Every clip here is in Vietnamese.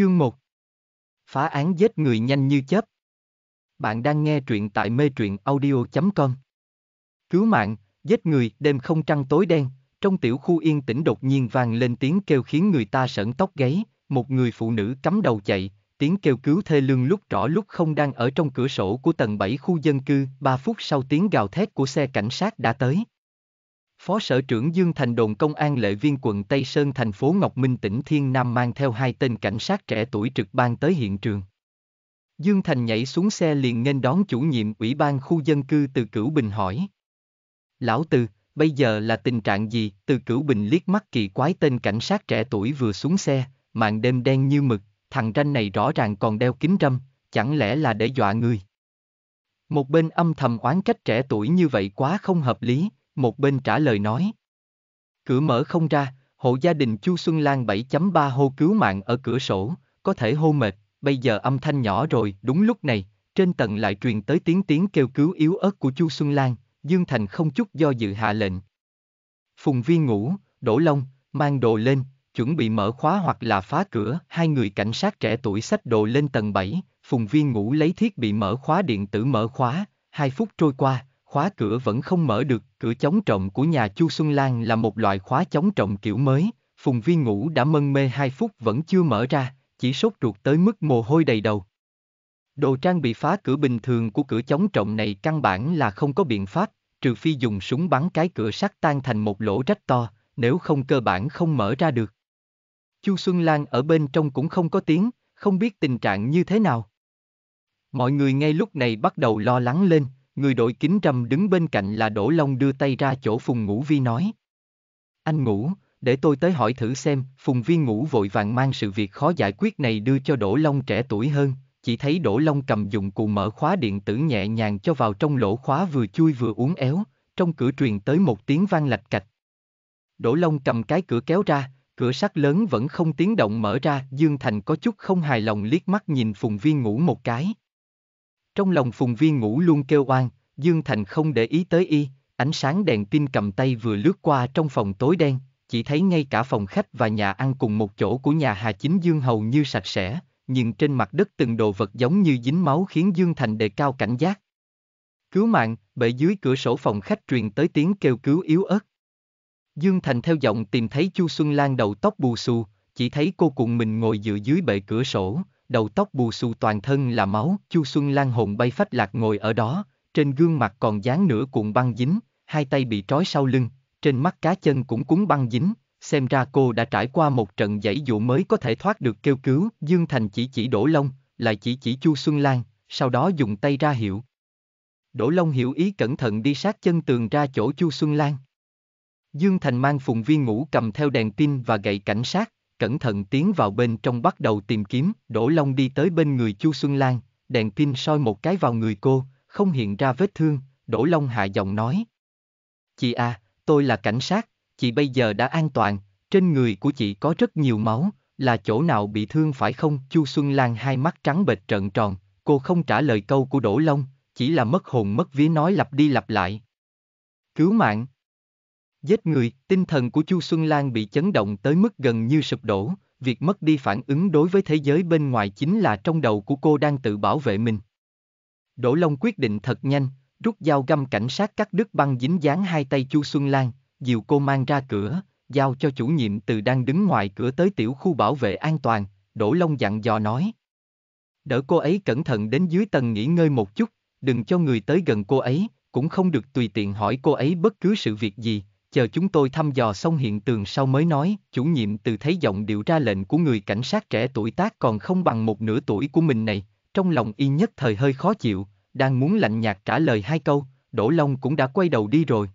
Chương 1 Phá án giết người nhanh như chớp Bạn đang nghe truyện tại mê truyện audio.com Cứu mạng, giết người, đêm không trăng tối đen, trong tiểu khu yên tĩnh đột nhiên vang lên tiếng kêu khiến người ta sợn tóc gáy, một người phụ nữ cắm đầu chạy, tiếng kêu cứu thê lương lúc rõ lúc không đang ở trong cửa sổ của tầng 7 khu dân cư, 3 phút sau tiếng gào thét của xe cảnh sát đã tới. Phó Sở trưởng Dương Thành đồn công an lệ viên quận Tây Sơn thành phố Ngọc Minh tỉnh Thiên Nam mang theo hai tên cảnh sát trẻ tuổi trực ban tới hiện trường. Dương Thành nhảy xuống xe liền nghênh đón chủ nhiệm ủy ban khu dân cư từ Cửu Bình hỏi. Lão Từ, bây giờ là tình trạng gì? Từ Cửu Bình liếc mắt kỳ quái tên cảnh sát trẻ tuổi vừa xuống xe, màn đêm đen như mực, thằng ranh này rõ ràng còn đeo kính râm, chẳng lẽ là để dọa người? Một bên âm thầm oán trách trẻ tuổi như vậy quá không hợp lý, một bên trả lời nói. Cửa mở không ra, hộ gia đình Chu Xuân Lan 7.3 hô cứu mạng ở cửa sổ, có thể hô mệt, bây giờ âm thanh nhỏ rồi, đúng lúc này, trên tầng lại truyền tới tiếng tiếng kêu cứu yếu ớt của Chu Xuân Lan, Dương Thành không chút do dự hạ lệnh. Phùng viên ngủ, đổ long mang đồ lên, chuẩn bị mở khóa hoặc là phá cửa, hai người cảnh sát trẻ tuổi xách đồ lên tầng 7, Phùng viên ngủ lấy thiết bị mở khóa điện tử mở khóa, hai phút trôi qua, khóa cửa vẫn không mở được, Cửa chống trộm của nhà Chu Xuân Lan là một loại khóa chống trộm kiểu mới, Phùng Viên Ngũ đã mân mê 2 phút vẫn chưa mở ra, chỉ sốt ruột tới mức mồ hôi đầy đầu. Đồ trang bị phá cửa bình thường của cửa chống trộm này căn bản là không có biện pháp, trừ phi dùng súng bắn cái cửa sắt tan thành một lỗ rách to, nếu không cơ bản không mở ra được. Chu Xuân Lan ở bên trong cũng không có tiếng, không biết tình trạng như thế nào. Mọi người ngay lúc này bắt đầu lo lắng lên, Người đội kính trầm đứng bên cạnh là Đỗ Long đưa tay ra chỗ Phùng Ngũ Vi nói. Anh Ngũ, để tôi tới hỏi thử xem, Phùng Vi Ngũ vội vàng mang sự việc khó giải quyết này đưa cho Đỗ Long trẻ tuổi hơn, chỉ thấy Đỗ Long cầm dụng cụ mở khóa điện tử nhẹ nhàng cho vào trong lỗ khóa vừa chui vừa uốn éo, trong cửa truyền tới một tiếng vang lạch cạch. Đỗ Long cầm cái cửa kéo ra, cửa sắt lớn vẫn không tiếng động mở ra, Dương Thành có chút không hài lòng liếc mắt nhìn Phùng Vi Ngũ một cái. Trong lòng Phùng Vi Ngũ luôn kêu oan, Dương Thành không để ý tới y, ánh sáng đèn pin cầm tay vừa lướt qua trong phòng tối đen, chỉ thấy ngay cả phòng khách và nhà ăn cùng một chỗ của nhà Hà Chính Dương hầu như sạch sẽ, nhưng trên mặt đất từng đồ vật giống như dính máu khiến Dương Thành đề cao cảnh giác. Cứu mạng, bể dưới cửa sổ phòng khách truyền tới tiếng kêu cứu yếu ớt. Dương Thành theo giọng tìm thấy Chu Xuân Lan đầu tóc bù xù, chỉ thấy cô cùng mình ngồi dựa dưới bệ cửa sổ, đầu tóc bù xù toàn thân là máu, Chu Xuân Lan hồn bay phách lạc ngồi ở đó, trên gương mặt còn dán nửa cuộn băng dính, hai tay bị trói sau lưng, trên mắt cá chân cũng cuốn băng dính, xem ra cô đã trải qua một trận giải dụ mới có thể thoát được kêu cứu. Dương Thành chỉ chỉ Đỗ Long, lại chỉ chỉ Chu Xuân Lan, sau đó dùng tay ra hiệu. Đỗ Long hiểu ý cẩn thận đi sát chân tường ra chỗ Chu Xuân Lan. Dương Thành mang phùng viên ngủ cầm theo đèn pin và gậy cảnh sát, cẩn thận tiến vào bên trong bắt đầu tìm kiếm. Đỗ Long đi tới bên người Chu Xuân Lan, đèn pin soi một cái vào người cô, không hiện ra vết thương, Đỗ Long hạ giọng nói. Chị à, tôi là cảnh sát, chị bây giờ đã an toàn, trên người của chị có rất nhiều máu, là chỗ nào bị thương phải không? Chu Xuân Lan hai mắt trắng bệch trợn tròn, cô không trả lời câu của Đỗ Long, chỉ là mất hồn mất vía nói lặp đi lặp lại. Cứu mạng! Giết người, tinh thần của Chu Xuân Lan bị chấn động tới mức gần như sụp đổ, việc mất đi phản ứng đối với thế giới bên ngoài chính là trong đầu của cô đang tự bảo vệ mình. Đỗ Long quyết định thật nhanh, rút dao găm cảnh sát cắt đứt băng dính dán hai tay Chu Xuân Lan, dìu cô mang ra cửa, giao cho chủ nhiệm từ đang đứng ngoài cửa tới tiểu khu bảo vệ an toàn, Đỗ Long dặn dò nói. Đỡ cô ấy cẩn thận đến dưới tầng nghỉ ngơi một chút, đừng cho người tới gần cô ấy, cũng không được tùy tiện hỏi cô ấy bất cứ sự việc gì, chờ chúng tôi thăm dò xong hiện trường sau mới nói, chủ nhiệm từ thấy giọng điệu ra lệnh của người cảnh sát trẻ tuổi tác còn không bằng một nửa tuổi của mình này, trong lòng y nhất thời hơi khó chịu, đang muốn lạnh nhạt trả lời hai câu, Đỗ Long cũng đã quay đầu đi rồi.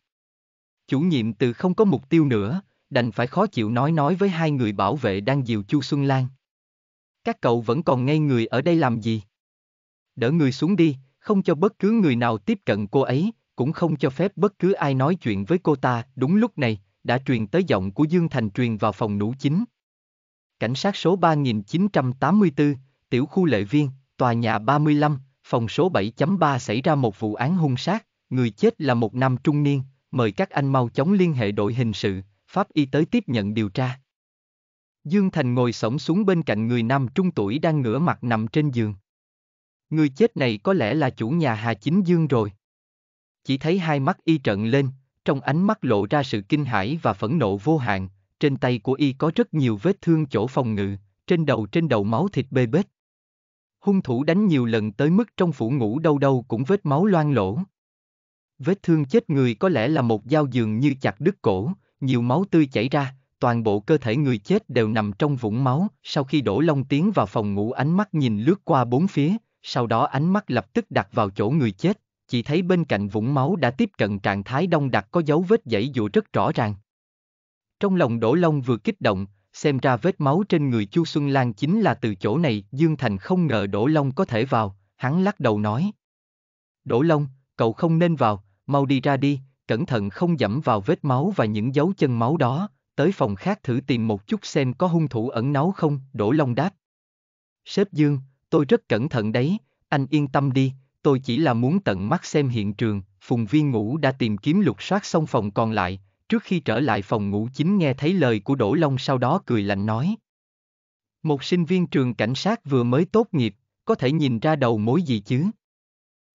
Chủ nhiệm từ không có mục tiêu nữa, đành phải khó chịu nói nói với hai người bảo vệ đang dìu Chu Xuân Lan. Các cậu vẫn còn ngây người ở đây làm gì? Đỡ người xuống đi, không cho bất cứ người nào tiếp cận cô ấy, cũng không cho phép bất cứ ai nói chuyện với cô ta. Đúng lúc này, đã truyền tới giọng của Dương Thành truyền vào phòng nũ chính. Cảnh sát số 3984, tiểu khu lệ viên, tòa nhà 35, phòng số 7.3 xảy ra một vụ án hung sát, người chết là một nam trung niên, mời các anh mau chóng liên hệ đội hình sự, pháp y tới tiếp nhận điều tra. Dương Thành ngồi sổng xuống bên cạnh người nam trung tuổi đang ngửa mặt nằm trên giường. Người chết này có lẽ là chủ nhà Hà Chính Dương rồi. Chỉ thấy hai mắt y trợn lên, trong ánh mắt lộ ra sự kinh hãi và phẫn nộ vô hạn, trên tay của y có rất nhiều vết thương chỗ phòng ngự, trên đầu trên đầu máu thịt bê bết hung thủ đánh nhiều lần tới mức trong phủ ngủ đâu đâu cũng vết máu loang lổ, Vết thương chết người có lẽ là một dao giường như chặt đứt cổ, nhiều máu tươi chảy ra, toàn bộ cơ thể người chết đều nằm trong vũng máu. Sau khi đổ Long tiến vào phòng ngủ ánh mắt nhìn lướt qua bốn phía, sau đó ánh mắt lập tức đặt vào chỗ người chết, chỉ thấy bên cạnh vũng máu đã tiếp cận trạng thái đông đặc có dấu vết dãy dụ rất rõ ràng. Trong lòng đổ Long vừa kích động, xem ra vết máu trên người Chu Xuân Lan chính là từ chỗ này, Dương Thành không ngờ Đỗ Long có thể vào, hắn lắc đầu nói. Đỗ Long, cậu không nên vào, mau đi ra đi, cẩn thận không dẫm vào vết máu và những dấu chân máu đó, tới phòng khác thử tìm một chút xem có hung thủ ẩn náu không, Đỗ Long đáp. Sếp Dương, tôi rất cẩn thận đấy, anh yên tâm đi, tôi chỉ là muốn tận mắt xem hiện trường, Phùng Viên Ngũ đã tìm kiếm lục soát xong phòng còn lại, Trước khi trở lại phòng ngủ chính nghe thấy lời của Đỗ Long sau đó cười lạnh nói. Một sinh viên trường cảnh sát vừa mới tốt nghiệp, có thể nhìn ra đầu mối gì chứ?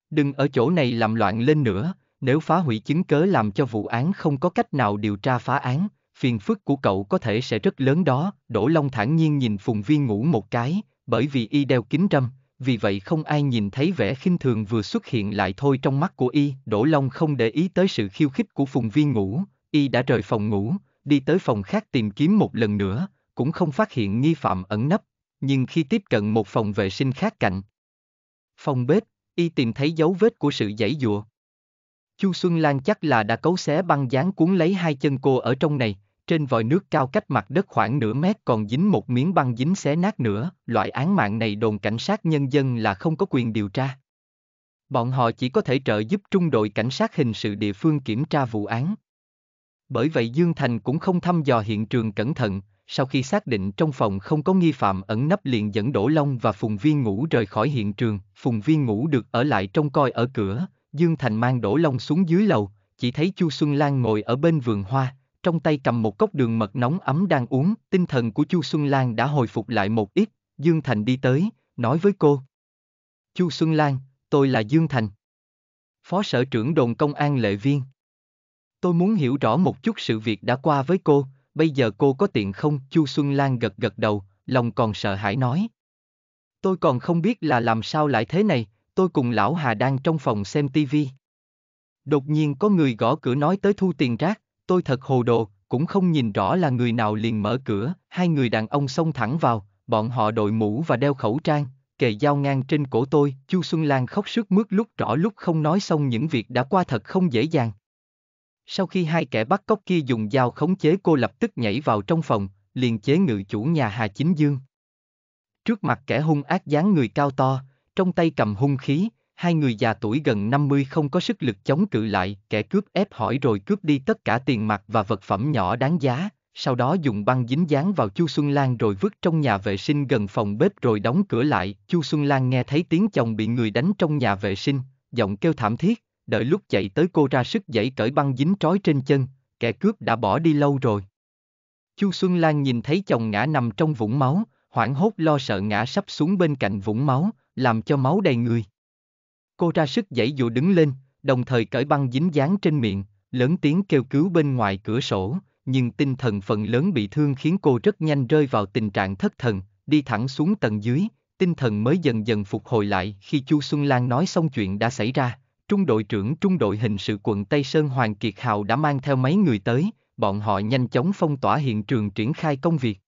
Đừng ở chỗ này làm loạn lên nữa, nếu phá hủy chứng cớ làm cho vụ án không có cách nào điều tra phá án, phiền phức của cậu có thể sẽ rất lớn đó. Đỗ Long thản nhiên nhìn Phùng Viên ngủ một cái, bởi vì y đeo kính râm, vì vậy không ai nhìn thấy vẻ khinh thường vừa xuất hiện lại thôi trong mắt của y. Đỗ Long không để ý tới sự khiêu khích của Phùng Viên ngủ, Y đã rời phòng ngủ, đi tới phòng khác tìm kiếm một lần nữa, cũng không phát hiện nghi phạm ẩn nấp, nhưng khi tiếp cận một phòng vệ sinh khác cạnh. Phòng bếp, Y tìm thấy dấu vết của sự giãy dụa. Chu Xuân Lan chắc là đã cấu xé băng dán cuốn lấy hai chân cô ở trong này, trên vòi nước cao cách mặt đất khoảng nửa mét còn dính một miếng băng dính xé nát nữa, loại án mạng này đồn cảnh sát nhân dân là không có quyền điều tra. Bọn họ chỉ có thể trợ giúp trung đội cảnh sát hình sự địa phương kiểm tra vụ án. Bởi vậy Dương Thành cũng không thăm dò hiện trường cẩn thận, sau khi xác định trong phòng không có nghi phạm ẩn nấp liền dẫn Đỗ Long và Phùng Viên Ngũ rời khỏi hiện trường, Phùng Viên Ngũ được ở lại trông coi ở cửa, Dương Thành mang Đỗ Long xuống dưới lầu, chỉ thấy Chu Xuân Lan ngồi ở bên vườn hoa, trong tay cầm một cốc đường mật nóng ấm đang uống, tinh thần của Chu Xuân Lan đã hồi phục lại một ít, Dương Thành đi tới, nói với cô. Chu Xuân Lan, tôi là Dương Thành. Phó sở trưởng đồn công an Lệ Viên. Tôi muốn hiểu rõ một chút sự việc đã qua với cô, bây giờ cô có tiện không? Chu Xuân Lan gật gật đầu, lòng còn sợ hãi nói. Tôi còn không biết là làm sao lại thế này, tôi cùng lão Hà đang trong phòng xem tivi. Đột nhiên có người gõ cửa nói tới thu tiền rác, tôi thật hồ đồ, cũng không nhìn rõ là người nào liền mở cửa, hai người đàn ông xông thẳng vào, bọn họ đội mũ và đeo khẩu trang, kề dao ngang trên cổ tôi, Chu Xuân Lan khóc sức mướt lúc rõ lúc không nói xong những việc đã qua thật không dễ dàng. Sau khi hai kẻ bắt cóc kia dùng dao khống chế cô lập tức nhảy vào trong phòng, liền chế ngự chủ nhà Hà Chính Dương. Trước mặt kẻ hung ác dáng người cao to, trong tay cầm hung khí, hai người già tuổi gần 50 không có sức lực chống cự lại, kẻ cướp ép hỏi rồi cướp đi tất cả tiền mặt và vật phẩm nhỏ đáng giá, sau đó dùng băng dính dán vào Chu Xuân Lan rồi vứt trong nhà vệ sinh gần phòng bếp rồi đóng cửa lại. Chu Xuân Lan nghe thấy tiếng chồng bị người đánh trong nhà vệ sinh, giọng kêu thảm thiết, đợi lúc chạy tới cô ra sức dậy cởi băng dính trói trên chân, kẻ cướp đã bỏ đi lâu rồi. Chu Xuân Lan nhìn thấy chồng ngã nằm trong vũng máu, hoảng hốt lo sợ ngã sắp xuống bên cạnh vũng máu, làm cho máu đầy người. Cô ra sức dậy dụ đứng lên, đồng thời cởi băng dính dán trên miệng, lớn tiếng kêu cứu bên ngoài cửa sổ, nhưng tinh thần phần lớn bị thương khiến cô rất nhanh rơi vào tình trạng thất thần, đi thẳng xuống tầng dưới, tinh thần mới dần dần phục hồi lại khi Chu Xuân Lan nói xong chuyện đã xảy ra. Trung đội trưởng trung đội hình sự quận Tây Sơn Hoàng Kiệt Hào đã mang theo mấy người tới, bọn họ nhanh chóng phong tỏa hiện trường triển khai công việc.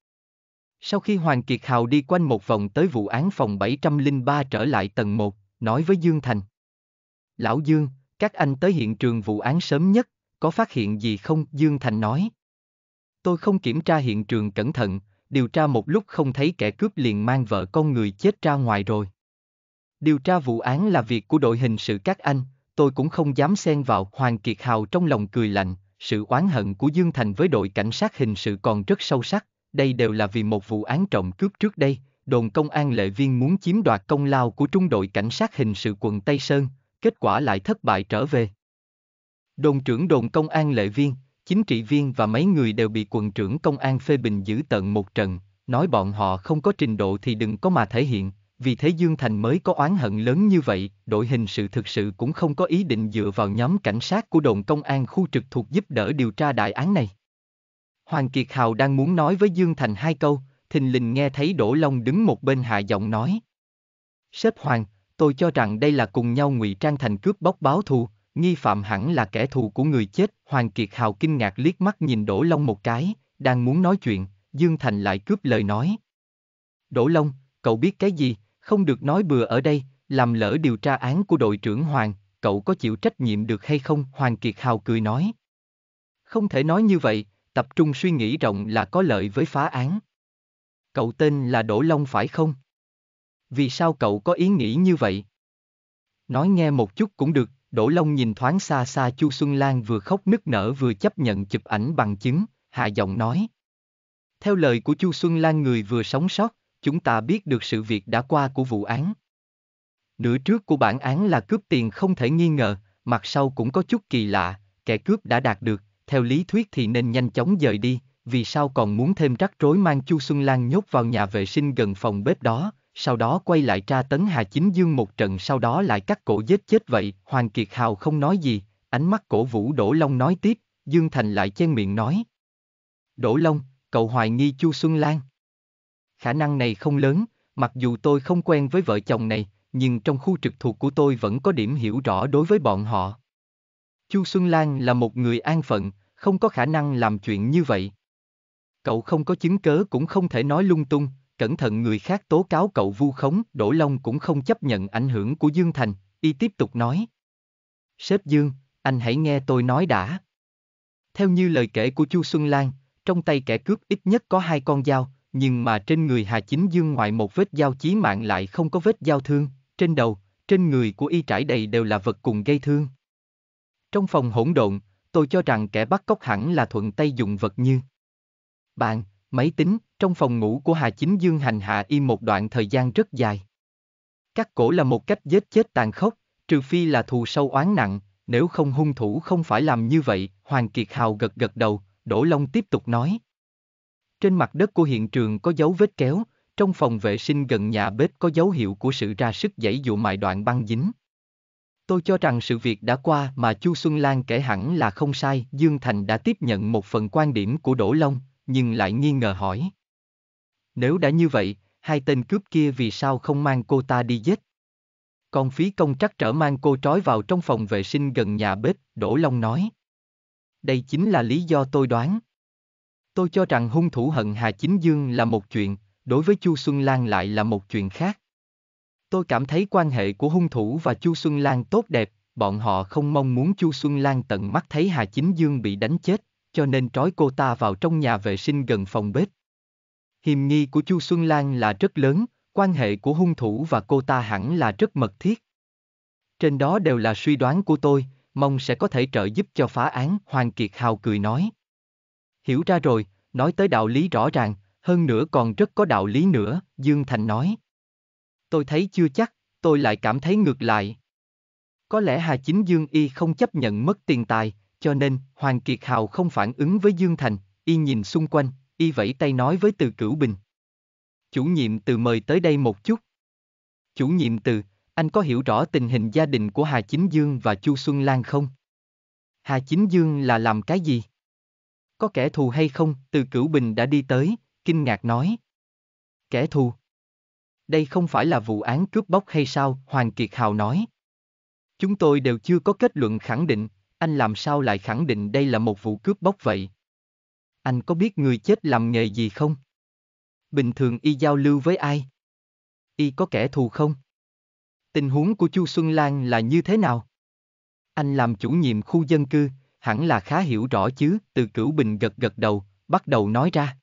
Sau khi Hoàng Kiệt Hào đi quanh một vòng tới vụ án phòng 703 trở lại tầng 1, nói với Dương Thành. Lão Dương, các anh tới hiện trường vụ án sớm nhất, có phát hiện gì không? Dương Thành nói. Tôi không kiểm tra hiện trường cẩn thận, điều tra một lúc không thấy kẻ cướp liền mang vợ con người chết ra ngoài rồi. Điều tra vụ án là việc của đội hình sự các anh, tôi cũng không dám xen vào. Hoàng Kiệt Hào trong lòng cười lạnh, sự oán hận của Dương Thành với đội cảnh sát hình sự còn rất sâu sắc, đây đều là vì một vụ án trộm cướp trước đây, đồn công an lệ viên muốn chiếm đoạt công lao của trung đội cảnh sát hình sự quận Tây Sơn, kết quả lại thất bại trở về. Đồn trưởng đồn công an lệ viên, chính trị viên và mấy người đều bị quận trưởng công an phê bình giữ tận một trận, nói bọn họ không có trình độ thì đừng có mà thể hiện, vì thế Dương Thành mới có oán hận lớn như vậy, đội hình sự thực sự cũng không có ý định dựa vào nhóm cảnh sát của đồn công an khu trực thuộc giúp đỡ điều tra đại án này. Hoàng Kiệt Hào đang muốn nói với Dương Thành hai câu, thình lình nghe thấy Đỗ Long đứng một bên hạ giọng nói. Sếp Hoàng, tôi cho rằng đây là cùng nhau ngụy trang thành cướp bóc báo thù, nghi phạm hẳn là kẻ thù của người chết. Hoàng Kiệt Hào kinh ngạc liếc mắt nhìn Đỗ Long một cái, đang muốn nói chuyện, Dương Thành lại cướp lời nói. Đỗ Long, cậu biết cái gì, không được nói bừa ở đây, làm lỡ điều tra án của đội trưởng Hoàng, cậu có chịu trách nhiệm được hay không? Hoàng Kiệt Hào cười nói. Không thể nói như vậy, tập trung suy nghĩ rộng là có lợi với phá án. Cậu tên là Đỗ Long phải không? Vì sao cậu có ý nghĩ như vậy? Nói nghe một chút cũng được, Đỗ Long nhìn thoáng xa xa Chu Xuân Lan vừa khóc nức nở vừa chấp nhận chụp ảnh bằng chứng, hạ giọng nói. Theo lời của Chu Xuân Lan người vừa sống sót, chúng ta biết được sự việc đã qua của vụ án. Nửa trước của bản án là cướp tiền không thể nghi ngờ, mặt sau cũng có chút kỳ lạ, kẻ cướp đã đạt được, theo lý thuyết thì nên nhanh chóng rời đi, vì sao còn muốn thêm rắc rối mang Chu Xuân Lan nhốt vào nhà vệ sinh gần phòng bếp đó, sau đó quay lại tra tấn Hà Chính Dương một trận sau đó lại cắt cổ giết chết vậy, Hoàng Kiệt Hào không nói gì, ánh mắt cổ vũ Đỗ Long nói tiếp, Dương Thành lại chen miệng nói. Đỗ Long, cậu hoài nghi Chu Xuân Lan khả năng này không lớn, mặc dù tôi không quen với vợ chồng này, nhưng trong khu trực thuộc của tôi vẫn có điểm hiểu rõ đối với bọn họ. Chu Xuân Lan là một người an phận, không có khả năng làm chuyện như vậy. Cậu không có chứng cớ cũng không thể nói lung tung, cẩn thận người khác tố cáo cậu vu khống, Đỗ Long cũng không chấp nhận ảnh hưởng của Dương Thành, y tiếp tục nói. Sếp Dương, anh hãy nghe tôi nói đã. Theo như lời kể của Chu Xuân Lan, trong tay kẻ cướp ít nhất có hai con dao, nhưng mà trên người Hà Chính Dương ngoài một vết dao chí mạng lại không có vết dao thương, trên đầu, trên người của y trải đầy đều là vật cùng gây thương. Trong phòng hỗn độn, tôi cho rằng kẻ bắt cóc hẳn là thuận tay dùng vật như bàn, máy tính, trong phòng ngủ của Hà Chính Dương hành hạ y một đoạn thời gian rất dài. Cắt cổ là một cách giết chết tàn khốc, trừ phi là thù sâu oán nặng, nếu không hung thủ không phải làm như vậy, Hoàng Kiệt Hào gật gật đầu, Đỗ Long tiếp tục nói. Trên mặt đất của hiện trường có dấu vết kéo, trong phòng vệ sinh gần nhà bếp có dấu hiệu của sự ra sức dãy dụ mài đoạn băng dính. Tôi cho rằng sự việc đã qua mà Chu Xuân Lan kể hẳn là không sai, Dương Thành đã tiếp nhận một phần quan điểm của Đỗ Long, nhưng lại nghi ngờ hỏi. Nếu đã như vậy, hai tên cướp kia vì sao không mang cô ta đi giết? Còn phí công trắc trở mang cô trói vào trong phòng vệ sinh gần nhà bếp, Đỗ Long nói. Đây chính là lý do tôi đoán. Tôi cho rằng hung thủ hận Hà Chính Dương là một chuyện, đối với Chu Xuân Lan lại là một chuyện khác. Tôi cảm thấy quan hệ của hung thủ và Chu Xuân Lan tốt đẹp, bọn họ không mong muốn Chu Xuân Lan tận mắt thấy Hà Chính Dương bị đánh chết, cho nên trói cô ta vào trong nhà vệ sinh gần phòng bếp. Hiềm nghi của Chu Xuân Lan là rất lớn, quan hệ của hung thủ và cô ta hẳn là rất mật thiết. Trên đó đều là suy đoán của tôi, mong sẽ có thể trợ giúp cho phá án, Hoàng Kiệt Hào cười nói hiểu ra rồi, nói tới đạo lý rõ ràng, hơn nữa còn rất có đạo lý nữa, Dương Thành nói. Tôi thấy chưa chắc, tôi lại cảm thấy ngược lại. Có lẽ Hà Chính Dương y không chấp nhận mất tiền tài, cho nên Hoàng Kiệt Hào không phản ứng với Dương Thành, y nhìn xung quanh, y vẫy tay nói với Từ Cửu Bình. Chủ nhiệm từ mời tới đây một chút. Chủ nhiệm từ, anh có hiểu rõ tình hình gia đình của Hà Chính Dương và Chu Xuân Lan không? Hà Chính Dương là làm cái gì? Có kẻ thù hay không? Từ Cửu Bình đã đi tới, kinh ngạc nói. Kẻ thù? Đây không phải là vụ án cướp bóc hay sao? Hoàng Kiệt Hào nói. Chúng tôi đều chưa có kết luận khẳng định, anh làm sao lại khẳng định đây là một vụ cướp bóc vậy? Anh có biết người chết làm nghề gì không? Bình thường y giao lưu với ai? Y có kẻ thù không? Tình huống của Chu Xuân Lan là như thế nào? Anh làm chủ nhiệm khu dân cư, hẳn là khá hiểu rõ chứ, từ cửu bình gật gật đầu, bắt đầu nói ra.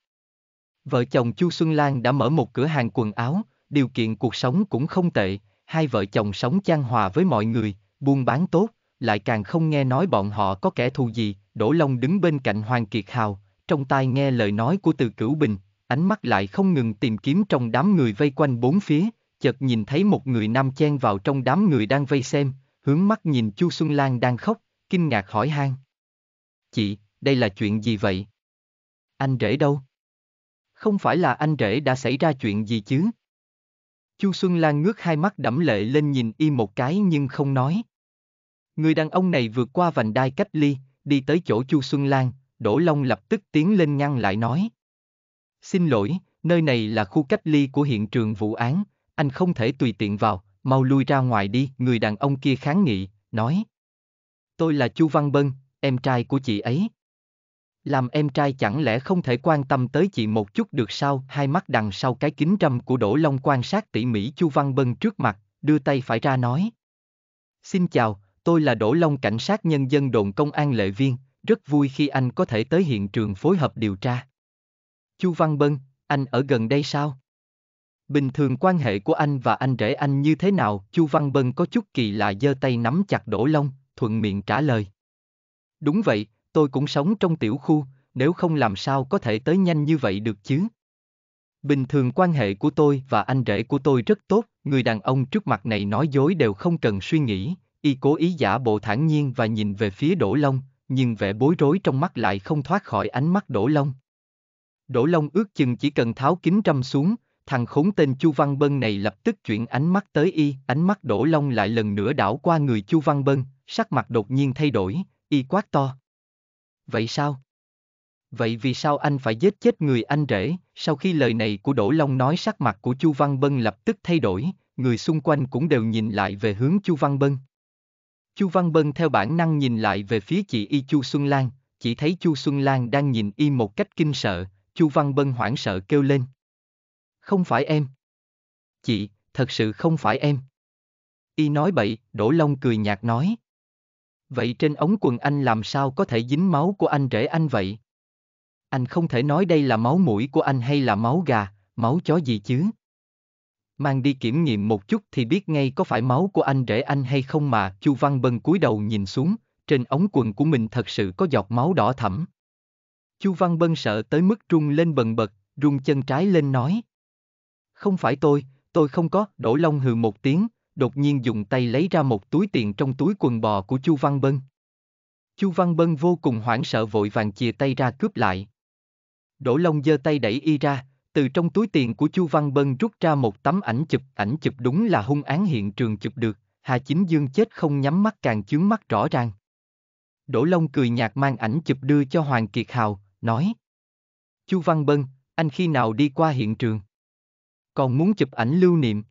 Vợ chồng Chu Xuân Lan đã mở một cửa hàng quần áo, điều kiện cuộc sống cũng không tệ, hai vợ chồng sống chan hòa với mọi người, buôn bán tốt, lại càng không nghe nói bọn họ có kẻ thù gì, Đỗ Long đứng bên cạnh Hoàng Kiệt Hào, trong tai nghe lời nói của từ cửu bình, ánh mắt lại không ngừng tìm kiếm trong đám người vây quanh bốn phía, chợt nhìn thấy một người nam chen vào trong đám người đang vây xem, hướng mắt nhìn Chu Xuân Lan đang khóc, kinh ngạc hỏi hang. Chị, đây là chuyện gì vậy? Anh rể đâu? Không phải là anh rể đã xảy ra chuyện gì chứ? Chu Xuân Lan ngước hai mắt đẫm lệ lên nhìn y một cái nhưng không nói. Người đàn ông này vượt qua vành đai cách ly, đi tới chỗ Chu Xuân Lan, Đỗ Long lập tức tiến lên ngăn lại nói. Xin lỗi, nơi này là khu cách ly của hiện trường vụ án, anh không thể tùy tiện vào, mau lui ra ngoài đi, người đàn ông kia kháng nghị, nói. Tôi là Chu Văn Bân, em trai của chị ấy. Làm em trai chẳng lẽ không thể quan tâm tới chị một chút được sao? Hai mắt đằng sau cái kính râm của Đỗ Long quan sát tỉ mỉ Chu Văn Bân trước mặt, đưa tay phải ra nói. Xin chào, tôi là Đỗ Long cảnh sát nhân dân đồn công an lệ viên, rất vui khi anh có thể tới hiện trường phối hợp điều tra. Chu Văn Bân, anh ở gần đây sao? Bình thường quan hệ của anh và anh rể anh như thế nào? Chu Văn Bân có chút kỳ lạ giơ tay nắm chặt Đỗ Long, thuận miệng trả lời. Đúng vậy, tôi cũng sống trong tiểu khu, nếu không làm sao có thể tới nhanh như vậy được chứ. Bình thường quan hệ của tôi và anh rể của tôi rất tốt, người đàn ông trước mặt này nói dối đều không cần suy nghĩ, y cố ý giả bộ thản nhiên và nhìn về phía Đỗ Long, nhưng vẻ bối rối trong mắt lại không thoát khỏi ánh mắt Đỗ Long. Đỗ Long ước chừng chỉ cần tháo kính trâm xuống, thằng khốn tên Chu Văn Bân này lập tức chuyển ánh mắt tới y, ánh mắt Đỗ Long lại lần nữa đảo qua người Chu Văn Bân, sắc mặt đột nhiên thay đổi, y quát to. Vậy sao? Vậy vì sao anh phải giết chết người anh rể? Sau khi lời này của Đỗ Long nói sắc mặt của Chu Văn Bân lập tức thay đổi, người xung quanh cũng đều nhìn lại về hướng Chu Văn Bân. Chu Văn Bân theo bản năng nhìn lại về phía chị y Chu Xuân Lan, chỉ thấy Chu Xuân Lan đang nhìn y một cách kinh sợ, Chu Văn Bân hoảng sợ kêu lên. Không phải em. Chị, thật sự không phải em. Y nói bậy, Đỗ Long cười nhạt nói. Vậy trên ống quần anh làm sao có thể dính máu của anh rể anh vậy? Anh không thể nói đây là máu mũi của anh hay là máu gà, máu chó gì chứ? Mang đi kiểm nghiệm một chút thì biết ngay có phải máu của anh rể anh hay không mà, Chu Văn Bân cúi đầu nhìn xuống, trên ống quần của mình thật sự có giọt máu đỏ thẫm. Chu Văn Bân sợ tới mức run lên bần bật, run chân trái lên nói. Không phải tôi, tôi không có, Đỗ Long hừ một tiếng, đột nhiên dùng tay lấy ra một túi tiền trong túi quần bò của Chu Văn Bân. Chu Văn Bân vô cùng hoảng sợ vội vàng chìa tay ra cướp lại. Đỗ Long giơ tay đẩy y ra, từ trong túi tiền của Chu Văn Bân rút ra một tấm ảnh chụp, ảnh chụp đúng là hung án hiện trường chụp được, Hà Chính Dương chết không nhắm mắt càng chướng mắt rõ ràng. Đỗ Long cười nhạt mang ảnh chụp đưa cho Hoàng Kiệt Hào, nói: "Chu Văn Bân, anh khi nào đi qua hiện trường? Còn muốn chụp ảnh lưu niệm?"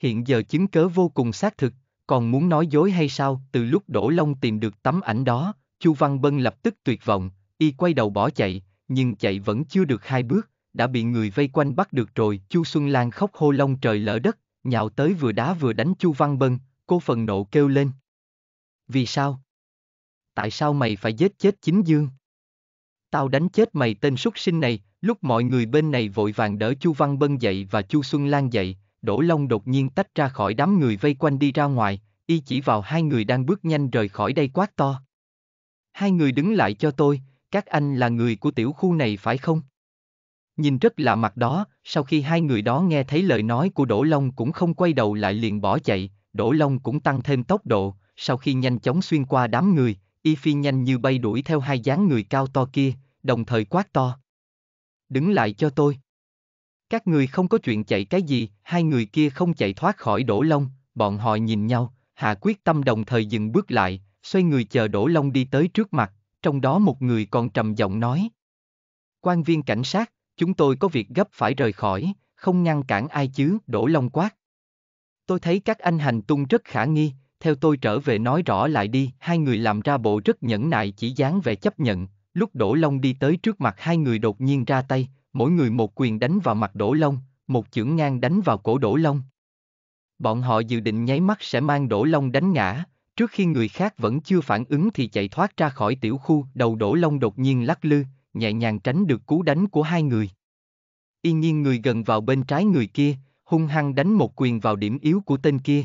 hiện giờ chứng cớ vô cùng xác thực, còn muốn nói dối hay sao? Từ lúc Đỗ Long tìm được tấm ảnh đó, Chu Văn Bân lập tức tuyệt vọng, y quay đầu bỏ chạy, nhưng chạy vẫn chưa được hai bước, đã bị người vây quanh bắt được rồi. Chu Xuân Lan khóc hô long trời lỡ đất, nhạo tới vừa đá vừa đánh Chu Văn Bân, cô phần nộ kêu lên. Vì sao? Tại sao mày phải giết chết chính dương? Tao đánh chết mày tên súc sinh này, lúc mọi người bên này vội vàng đỡ Chu Văn Bân dậy và Chu Xuân Lan dậy, Đỗ Long đột nhiên tách ra khỏi đám người vây quanh đi ra ngoài, y chỉ vào hai người đang bước nhanh rời khỏi đây quát to. Hai người đứng lại cho tôi, các anh là người của tiểu khu này phải không? Nhìn rất lạ mặt đó, sau khi hai người đó nghe thấy lời nói của Đỗ Long cũng không quay đầu lại liền bỏ chạy, Đỗ Long cũng tăng thêm tốc độ, sau khi nhanh chóng xuyên qua đám người, y phi nhanh như bay đuổi theo hai dáng người cao to kia, đồng thời quát to. Đứng lại cho tôi. Các người không có chuyện chạy cái gì, hai người kia không chạy thoát khỏi đổ Long, bọn họ nhìn nhau, hạ quyết tâm đồng thời dừng bước lại, xoay người chờ đổ Long đi tới trước mặt, trong đó một người còn trầm giọng nói. Quan viên cảnh sát, chúng tôi có việc gấp phải rời khỏi, không ngăn cản ai chứ, đổ Long quát. Tôi thấy các anh hành tung rất khả nghi, theo tôi trở về nói rõ lại đi, hai người làm ra bộ rất nhẫn nại chỉ dáng vẻ chấp nhận, lúc đổ Long đi tới trước mặt hai người đột nhiên ra tay, mỗi người một quyền đánh vào mặt đổ Long, một chưởng ngang đánh vào cổ đổ Long. Bọn họ dự định nháy mắt sẽ mang đổ Long đánh ngã, trước khi người khác vẫn chưa phản ứng thì chạy thoát ra khỏi tiểu khu, đầu đổ Long đột nhiên lắc lư, nhẹ nhàng tránh được cú đánh của hai người. Y nhiên người gần vào bên trái người kia, hung hăng đánh một quyền vào điểm yếu của tên kia.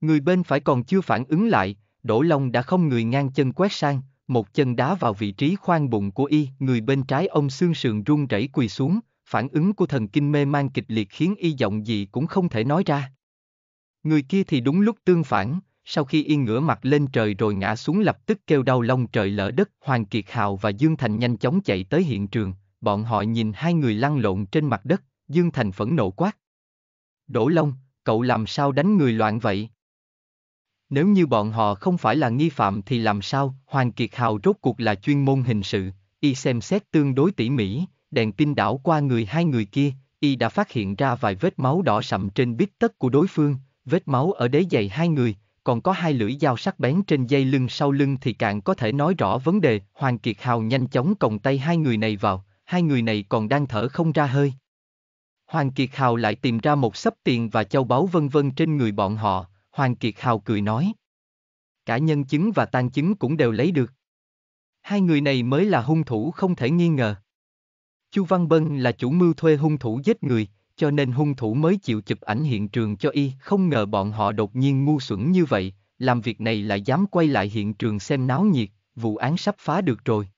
Người bên phải còn chưa phản ứng lại, đổ Long đã không người ngang chân quét sang, một chân đá vào vị trí khoang bụng của y, người bên trái ông xương sườn run rẩy quỳ xuống, phản ứng của thần kinh mê man kịch liệt khiến y giọng gì cũng không thể nói ra. Người kia thì đúng lúc tương phản, sau khi y ngửa mặt lên trời rồi ngã xuống lập tức kêu đau Long trời lỡ đất, Hoàng Kiệt Hào và Dương Thành nhanh chóng chạy tới hiện trường, bọn họ nhìn hai người lăn lộn trên mặt đất, Dương Thành phẫn nộ quát. Đỗ Long, cậu làm sao đánh người loạn vậy? Nếu như bọn họ không phải là nghi phạm thì làm sao, Hoàng Kiệt Hào rốt cuộc là chuyên môn hình sự, y xem xét tương đối tỉ mỉ, đèn tin đảo qua người hai người kia, y đã phát hiện ra vài vết máu đỏ sậm trên bít tất của đối phương, vết máu ở đế giày hai người, còn có hai lưỡi dao sắc bén trên dây lưng sau lưng thì càng có thể nói rõ vấn đề. Hoàng Kiệt Hào nhanh chóng còng tay hai người này vào, hai người này còn đang thở không ra hơi. Hoàng Kiệt Hào lại tìm ra một sấp tiền và châu báu vân vân trên người bọn họ, Hoàng Kiệt Hào cười nói. Cả nhân chứng và tang chứng cũng đều lấy được. Hai người này mới là hung thủ không thể nghi ngờ. Chu Văn Bân là chủ mưu thuê hung thủ giết người, cho nên hung thủ mới chịu chụp ảnh hiện trường cho y, không ngờ bọn họ đột nhiên ngu xuẩn như vậy, làm việc này lại dám quay lại hiện trường xem náo nhiệt, vụ án sắp phá được rồi.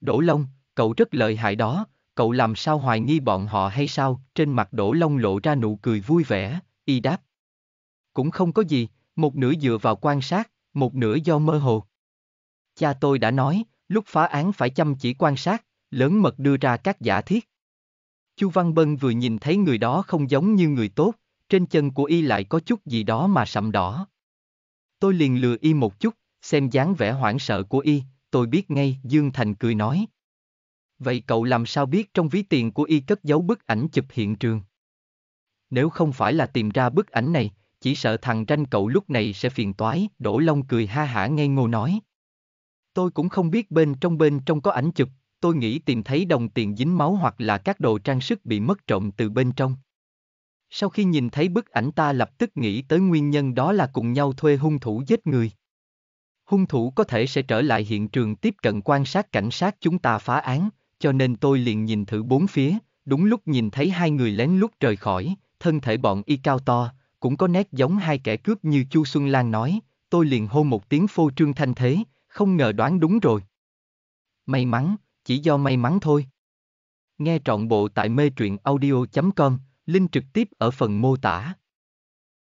Đỗ Long, cậu rất lợi hại đó, cậu làm sao hoài nghi bọn họ hay sao? Trên mặt Đỗ Long lộ ra nụ cười vui vẻ, y đáp, cũng không có gì, một nửa dựa vào quan sát, một nửa do mơ hồ. Cha tôi đã nói, lúc phá án phải chăm chỉ quan sát, lớn mật đưa ra các giả thiết. Chu Văn Bân vừa nhìn thấy người đó không giống như người tốt, trên chân của y lại có chút gì đó mà sậm đỏ. Tôi liền lừa y một chút, xem dáng vẻ hoảng sợ của y, tôi biết ngay, Dương Thành cười nói. Vậy cậu làm sao biết trong ví tiền của y cất giấu bức ảnh chụp hiện trường? Nếu không phải là tìm ra bức ảnh này, chỉ sợ thằng tranh cậu lúc này sẽ phiền toái, Đỗ Long cười ha hả ngây ngô nói. Tôi cũng không biết bên trong bên trong có ảnh chụp, tôi nghĩ tìm thấy đồng tiền dính máu hoặc là các đồ trang sức bị mất trộm từ bên trong. Sau khi nhìn thấy bức ảnh ta lập tức nghĩ tới nguyên nhân đó là cùng nhau thuê hung thủ giết người. Hung thủ có thể sẽ trở lại hiện trường tiếp cận quan sát cảnh sát chúng ta phá án, cho nên tôi liền nhìn thử bốn phía, đúng lúc nhìn thấy hai người lén lút rời khỏi, thân thể bọn y cao to, cũng có nét giống hai kẻ cướp như Chu Xuân Lan nói, tôi liền hô một tiếng phô trương thanh thế, không ngờ đoán đúng rồi. May mắn, chỉ do may mắn thôi. Nghe trọn bộ tại mê truyện audio.com, link trực tiếp ở phần mô tả.